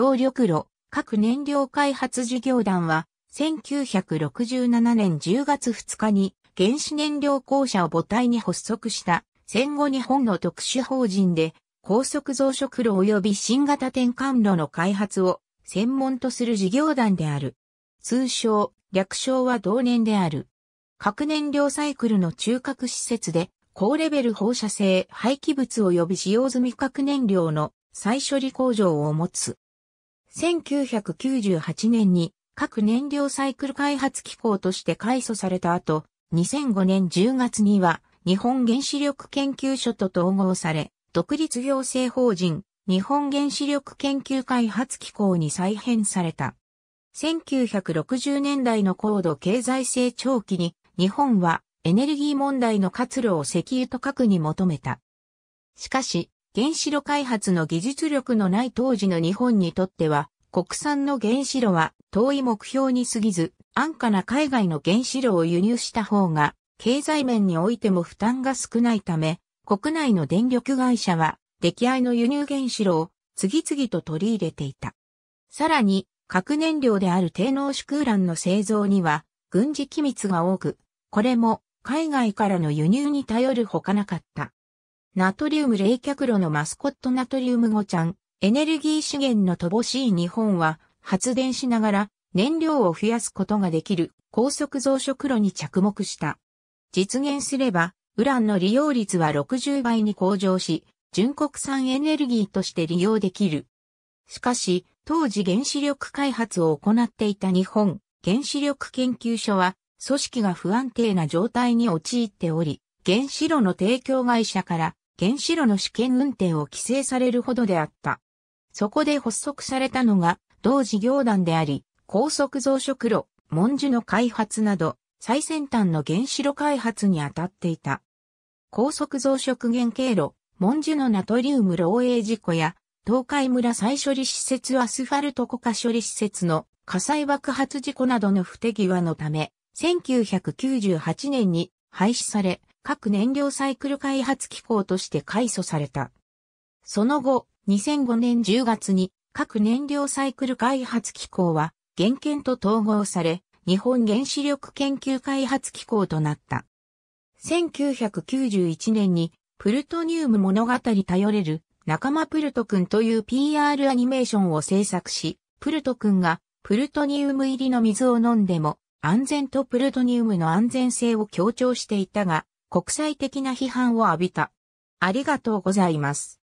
動力炉、各燃料開発事業団は、1967年10月2日に原子燃料公社を母体に発足した戦後日本の特殊法人で高速増殖炉及び新型転換炉の開発を専門とする事業団である。通称、略称は同年である。核燃料サイクルの中核施設で高レベル放射性廃棄物及び使用済み核燃料の再処理工場を持つ。1998年に核燃料サイクル開発機構として改組された後、2005年10月には日本原子力研究所と統合され、独立行政法人日本原子力研究開発機構に再編された。1960年代の高度経済成長期に日本はエネルギー問題の活路を石油と核に求めた。しかし、原子炉開発の技術力のない当時の日本にとっては、国産の原子炉は遠い目標に過ぎず、安価な海外の原子炉を輸入した方が、経済面においても負担が少ないため、国内の電力会社は、出来合いの輸入原子炉を次々と取り入れていた。さらに、核燃料である低濃縮ウランの製造には、軍事機密が多く、これも海外からの輸入に頼るほかなかった。ナトリウム冷却炉のマスコットナトリウムゴちゃん、エネルギー資源の乏しい日本は発電しながら燃料を増やすことができる高速増殖炉に着目した。実現すれば、ウランの利用率は60倍に向上し、純国産エネルギーとして利用できる。しかし、当時原子力開発を行っていた日本原子力研究所は、組織が不安定な状態に陥っており、原子炉の提供会社から原子炉の試験運転を規制されるほどであった。そこで発足されたのが、同事業団であり、高速増殖炉、文殊の開発など、最先端の原子炉開発に当たっていた。高速増殖原経路、文殊のナトリウム漏洩事故や、東海村再処理施設アスファルト固化処理施設の火災爆発事故などの不手際のため、1998年に廃止され、核燃料サイクル開発機構として改組された。その後、2005年10月に核燃料サイクル開発機構は原研と統合され、日本原子力研究開発機構となった。1991年にプルトニウム物語頼れる仲間プルト君という PR アニメーションを制作し、プルト君がプルトニウム入りの水を飲んでも安全とプルトニウムの安全性を強調していたが、国際的な批判を浴びた。ありがとうございます。